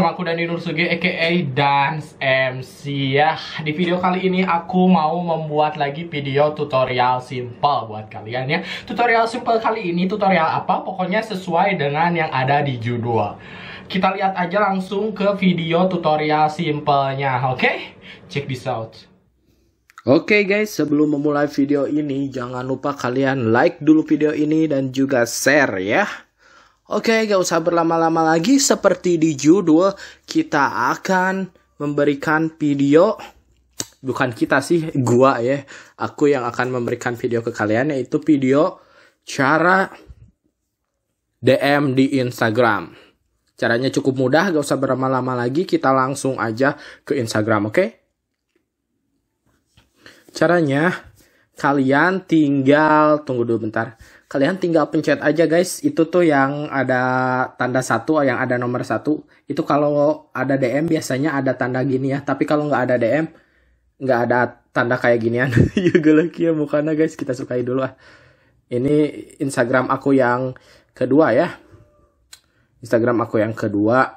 sama aku Dani Nursugi aka Dance MC ya Di video kali ini aku mau membuat lagi video tutorial simple buat kalian ya Tutorial simple kali ini tutorial apa? Pokoknya sesuai dengan yang ada di judul Kita lihat aja langsung ke video tutorial simpelnya oke? Okay? Check this out Oke okay guys, sebelum memulai video ini, jangan lupa kalian like dulu video ini dan juga share ya. Oke, gak usah berlama-lama lagi. Seperti di judul, kita akan memberikan video. Bukan kita sih, gua ya. Aku yang akan memberikan video ke kalian, yaitu video cara DM di Instagram. Caranya cukup mudah, gak usah berlama-lama lagi. Kita langsung aja ke Instagram, oke? Caranya, kalian tinggal tunggu dulu bentar. Kalian tinggal pencet aja guys, itu tuh yang ada tanda satu, yang ada nomor satu. Itu kalau ada DM biasanya ada tanda gini ya, tapi kalau nggak ada DM, nggak ada tanda kayak ginian. ya lagi ya, ya mukanya guys, kita sukai dulu ah. Ini Instagram aku yang kedua ya. Instagram aku yang kedua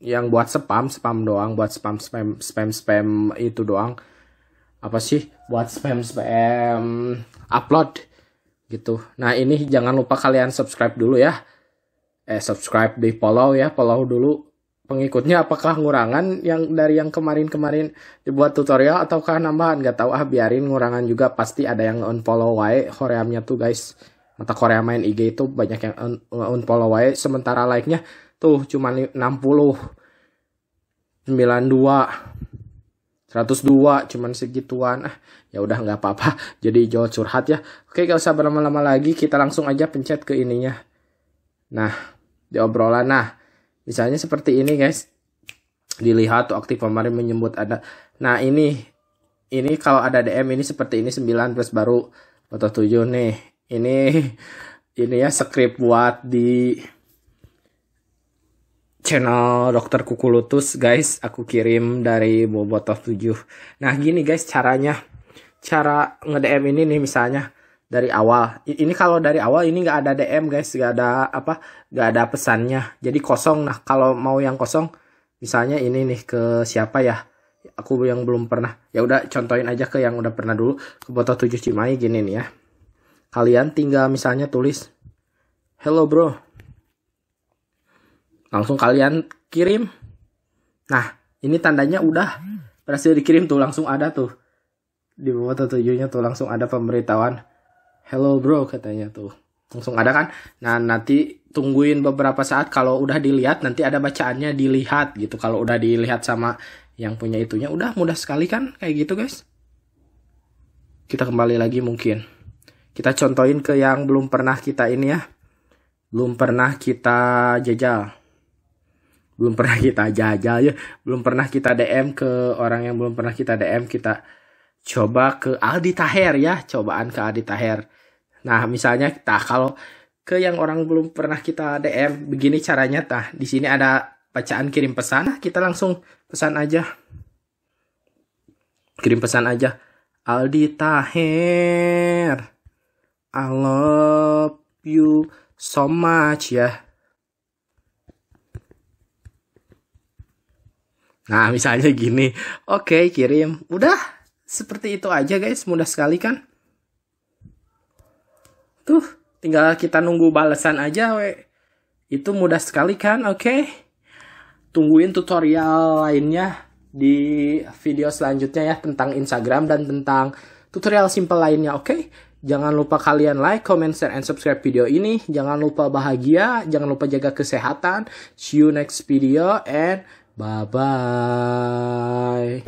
yang buat spam, spam doang, buat spam spam spam spam itu doang apa sih buat spam spam upload gitu. Nah ini jangan lupa kalian subscribe dulu ya. Eh subscribe di follow ya, follow dulu pengikutnya apakah ngurangan yang dari yang kemarin-kemarin dibuat tutorial ataukah nambahan nggak tahu ah biarin ngurangan juga pasti ada yang unfollow wae koreamnya tuh guys mata korea main IG itu banyak yang unfollow wae sementara like-nya tuh cuma 60 92 102 cuman segituan ah ya udah nggak apa-apa jadi jauh curhat ya oke gak usah berlama-lama lagi kita langsung aja pencet ke ininya nah di obrolan nah misalnya seperti ini guys dilihat tuh aktif kemarin menyebut ada nah ini ini kalau ada DM ini seperti ini 9 plus baru foto 7 nih ini ini ya script buat di channel Dokter Kuku Lutus guys aku kirim dari Bobotoh 7 nah gini guys caranya cara nge ini nih misalnya dari awal ini kalau dari awal ini nggak ada DM guys nggak ada apa nggak ada pesannya jadi kosong nah kalau mau yang kosong misalnya ini nih ke siapa ya aku yang belum pernah ya udah contohin aja ke yang udah pernah dulu ke botol 7 Cimahi gini nih ya kalian tinggal misalnya tulis hello bro langsung kalian kirim nah ini tandanya udah berhasil dikirim tuh langsung ada tuh di bawah tujuhnya tuh langsung ada pemberitahuan hello bro katanya tuh langsung ada kan nah nanti tungguin beberapa saat kalau udah dilihat nanti ada bacaannya dilihat gitu kalau udah dilihat sama yang punya itunya udah mudah sekali kan kayak gitu guys kita kembali lagi mungkin kita contohin ke yang belum pernah kita ini ya belum pernah kita jajal belum pernah kita jajal ya belum pernah kita DM ke orang yang belum pernah kita DM kita coba ke Aldi Taher ya cobaan ke Aldi Taher nah misalnya kita kalau ke yang orang belum pernah kita DM begini caranya tah di sini ada bacaan kirim pesan nah, kita langsung pesan aja kirim pesan aja Aldi Taher I love you so much ya Nah, misalnya gini. Oke, okay, kirim. Udah, seperti itu aja guys. Mudah sekali kan? Tuh, tinggal kita nunggu balasan aja we. Itu mudah sekali kan, oke? Okay? Tungguin tutorial lainnya di video selanjutnya ya tentang Instagram dan tentang tutorial simple lainnya, oke? Okay? Jangan lupa kalian like, comment, share, and subscribe video ini. Jangan lupa bahagia, jangan lupa jaga kesehatan. See you next video and Bye bye.